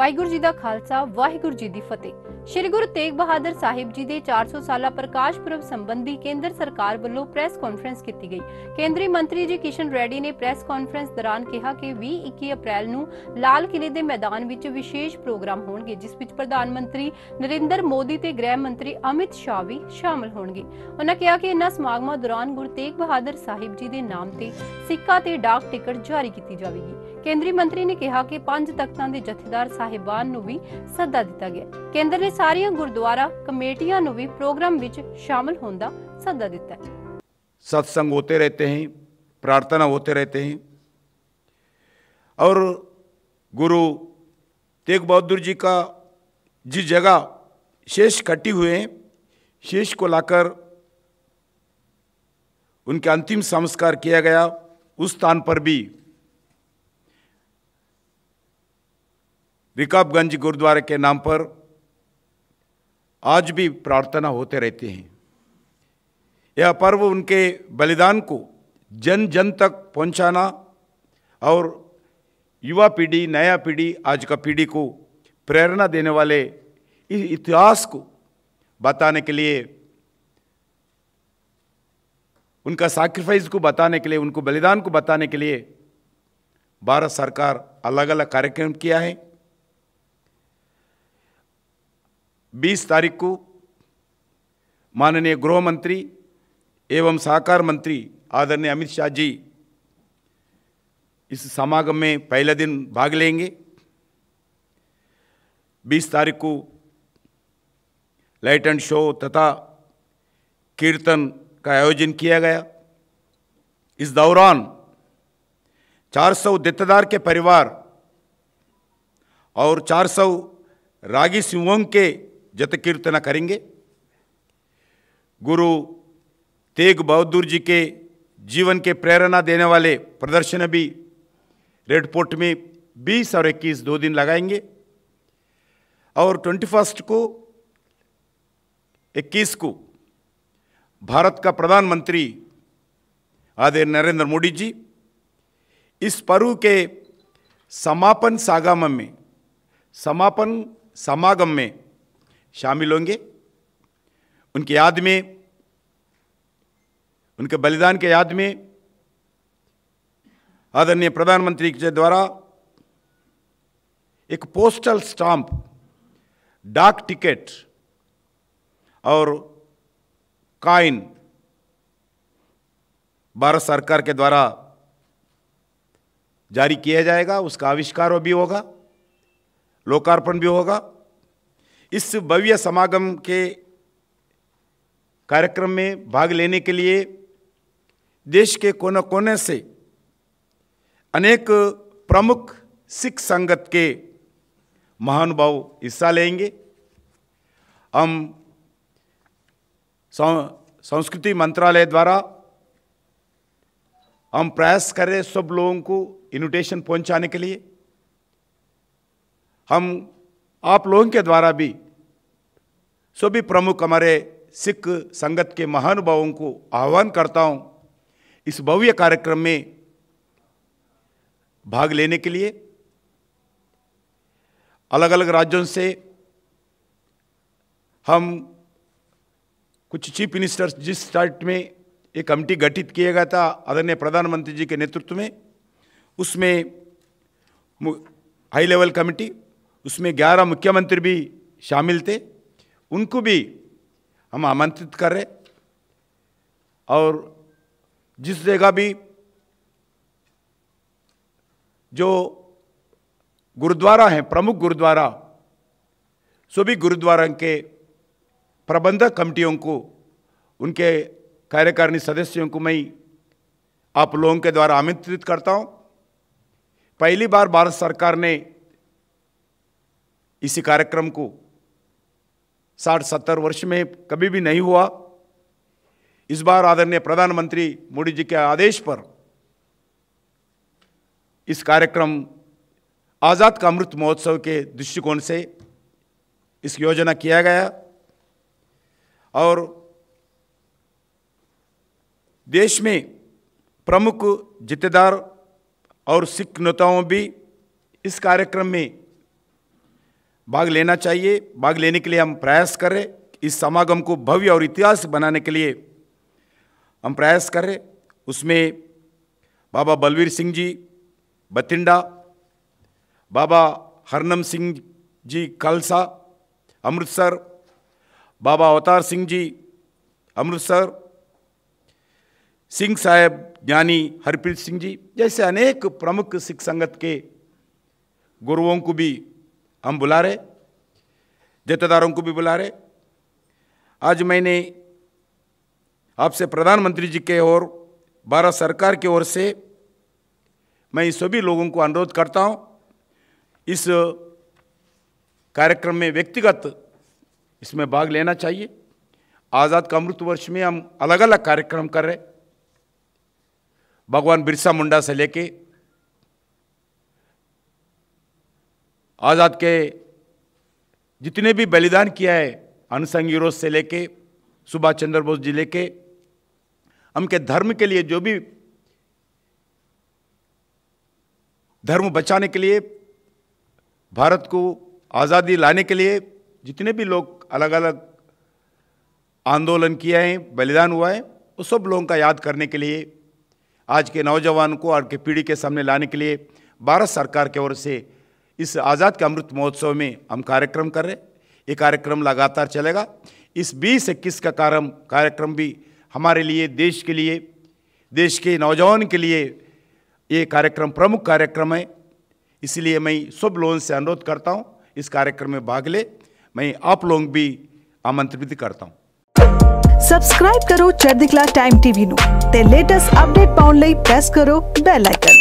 ਵਾਹਿਗੁਰੂ ਜੀ ਦਾ ਖਾਲਸਾ ਵਾਹਿਗੁਰੂ ਜੀ ਦੀ ਫਤਿਹ ਸ਼੍ਰੀ ਗੁਰੂ ਤੇਗ ਬਹਾਦਰ ਸਾਹਿਬ ਜੀ ਦੇ 400 ਸਾਲਾ ਪ੍ਰਕਾਸ਼ ਪੁਰਬ ਸੰਬੰਧੀ ਕੇਂਦਰ ਸਰਕਾਰ ਵੱਲੋਂ ਪ੍ਰੈਸ ਕਾਨਫਰੰਸ ਕੀਤੀ ਗਈ ਕੇਂਦਰੀ ਮੰਤਰੀ ਜੀ ਕਿਸ਼ਨ ਰੈਡੀ ਨੇ ਪ੍ਰੈਸ ਕਾਨਫਰੰਸ ਦੌਰਾਨ ਕਿਹਾ ਕਿ 20-21 ਅਪ੍ਰੈਲ ਨੂੰ ਲਾਲ ਕਿਲੇ ਦੇ ਮੈਦਾਨ ਵਿੱਚ ਵਿਸ਼ੇਸ਼ ਪ੍ਰੋਗਰਾਮ ਹੋਣਗੇ ਜਿਸ ਵਿੱਚ ਪ੍ਰਧਾਨ ਮੰਤਰੀ ਨਰਿੰਦਰ ਮੋਦੀ ਤੇ ਗ੍ਰਹਿ ਮੰਤਰੀ ਅਮਿਤ ਸ਼ਾਹ ਵੀ ਸ਼ਾਮਲ ਹੋਣਗੇ ਉਹਨਾਂ ਕਿਹਾ ਕਿ ਇਨ੍ਹਾਂ ਸਮਾਗਮਾਂ ਦੌਰਾਨ ਗੁਰੂ ਤੇਗ ਬਹਾਦਰ ਸਾਹਿਬ ਜੀ ਦੇ ਨਾਮ ਤੇ ਸਿੱਕਾ ਤੇ ਡਾਕ ਟਿਕਟ ਜਾਰੀ ਕੀਤੀ ਜਾਵੇਗੀ ਕੇਂਦਰੀ ਮੰਤਰੀ ਨੇ ਕਿਹਾ ਕਿ ਪੰਜ ਤਖਤਾਂ ਦੇ ਜਥੇਦਾਰ ਸਾਹਿਬਾਨ ਨੂੰ ਵੀ ਸੱਦਾ ਦਿੱਤਾ ਗਿਆ ਕੇਂਦਰ ਨੇ ਸਾਰੀਆਂ ਗੁਰਦੁਆਰਾ ਕਮੇਟੀਆਂ ਨੂੰ ਵੀ ਪ੍ਰੋਗਰਾਮ ਵਿੱਚ ਸ਼ਾਮਲ ਹੋਣ ਦਾ ਸੱਦਾ ਦਿੱਤਾ सत्संग होते रहते हैं प्रार्थना होते रहते हैं और गुरु तेग बहादुर जी का जिस जगह शेष कटी हुए हैं शेष को लाकर उनके अंतिम संस्कार किया गया उस स्थान पर भी रिकाबगंज गुरुद्वारे के नाम पर आज भी प्रार्थना होते रहते हैं यह पर्व उनके बलिदान को जन जन तक पहुंचाना और युवा पीढ़ी नया पीढ़ी आज का पीढ़ी को प्रेरणा देने वाले इस इतिहास को बताने के लिए उनका सैक्रिफाइस को बताने के लिए उनको बलिदान को बताने के लिए भारत सरकार अलग अलग कार्यक्रम किया है 20 तारीख को माननीय गृह मंत्री एवं सहकार मंत्री आदरणीय अमित शाह जी इस समागम में पहले दिन भाग लेंगे 20 तारीख को लाइट एंड शो तथा कीर्तन का आयोजन किया गया इस दौरान 400 दत्तदार के परिवार और 400 रागी सिंहों के जत कीर्तन करेंगे गुरु तेग बहादुर जी के जीवन के प्रेरणा देने वाले प्रदर्शन भी रेड पोर्ट में 20 और 21 दो दिन लगाएंगे और ट्वेंटी फर्स्ट को 21 को भारत का प्रधानमंत्री आदर नरेंद्र मोदी जी इस पर्व के समापन सागम में समापन समागम में शामिल होंगे उनकी याद में उनके बलिदान के याद में आदरणीय प्रधानमंत्री के द्वारा एक पोस्टल स्टाम्प डाक टिकट और काइन भारत सरकार के द्वारा जारी किया जाएगा उसका आविष्कार भी होगा लोकार्पण भी होगा इस भव्य समागम के कार्यक्रम में भाग लेने के लिए देश के कोने कोने से अनेक प्रमुख सिख संगत के महानुभाव हिस्सा लेंगे हम संस्कृति मंत्रालय द्वारा हम प्रयास कर रहे सब लोगों को इनविटेशन पहुंचाने के लिए हम आप लोगों के द्वारा भी सभी प्रमुख हमारे सिख संगत के महानुभावों को आह्वान करता हूं इस भव्य कार्यक्रम में भाग लेने के लिए अलग अलग राज्यों से हम कुछ चीफ मिनिस्टर्स जिस स्टार्ट में एक कमिटी गठित किया गया था आदरणीय प्रधानमंत्री जी के नेतृत्व में उसमें हाई लेवल कमिटी उसमें ग्यारह मुख्यमंत्री भी शामिल थे उनको भी हम आमंत्रित कर रहे और जिस जगह भी जो गुरुद्वारा हैं प्रमुख गुरुद्वारा सभी गुरुद्वारा के प्रबंधक कमिटियों को उनके कार्यकारिणी सदस्यों को मैं आप लोगों के द्वारा आमंत्रित करता हूं पहली बार भारत सरकार ने इसी कार्यक्रम को साठ सत्तर वर्ष में कभी भी नहीं हुआ इस बार आदरणीय प्रधानमंत्री मोदी जी के आदेश पर इस कार्यक्रम आज़ाद का अमृत महोत्सव के दृष्टिकोण से इस योजना किया गया और देश में प्रमुख जितेदार और सिख नेताओं भी इस कार्यक्रम में भाग लेना चाहिए भाग लेने के लिए हम प्रयास करें इस समागम को भव्य और इतिहास बनाने के लिए हम प्रयास करें उसमें बाबा बलवीर सिंह जी बतिंडा बाबा हरनम सिंह जी खालसा अमृतसर बाबा अवतार सिंह जी अमृतसर सिंह साहेब ज्ञानी हरप्रीत सिंह जी जैसे अनेक प्रमुख सिख संगत के गुरुओं को भी हम बुला रहे जत्थेदारों को भी बुला रहे आज मैंने आपसे प्रधानमंत्री जी के और भारत सरकार की ओर से मैं सभी लोगों को अनुरोध करता हूं इस कार्यक्रम में व्यक्तिगत इसमें भाग लेना चाहिए आज़ाद का अमृत वर्ष में हम अलग अलग कार्यक्रम कर रहे भगवान बिरसा मुंडा से लेके आज़ाद के जितने भी बलिदान किया है अनसंग हीरोज से लेके सुभाष चंद्र बोस जी लेके हम के धर्म के लिए जो भी धर्म बचाने के लिए भारत को आज़ादी लाने के लिए जितने भी लोग अलग अलग आंदोलन किए हैं बलिदान हुआ है वो सब लोगों का याद करने के लिए आज के नौजवान को और के पीढ़ी के सामने लाने के लिए भारत सरकार की ओर से इस आज़ाद के अमृत महोत्सव में हम कार्यक्रम कर रहे ये कार्यक्रम लगातार चलेगा इस बीस इक्कीस का कार्यक्रम कार्यक्रम भी हमारे लिए देश के लिए देश के नौजवान के लिए ये कार्यक्रम प्रमुख कार्यक्रम है इसलिए मैं सब लोगों से अनुरोध करता हूँ इस कार्यक्रम में भाग ले मैं आप लोग भी आमंत्रित करता हूँ करो चर्दिकला टाइम टीवी नो ते लेटेस्ट अपडेट पाउन ले प्रेस करो बेल आइकन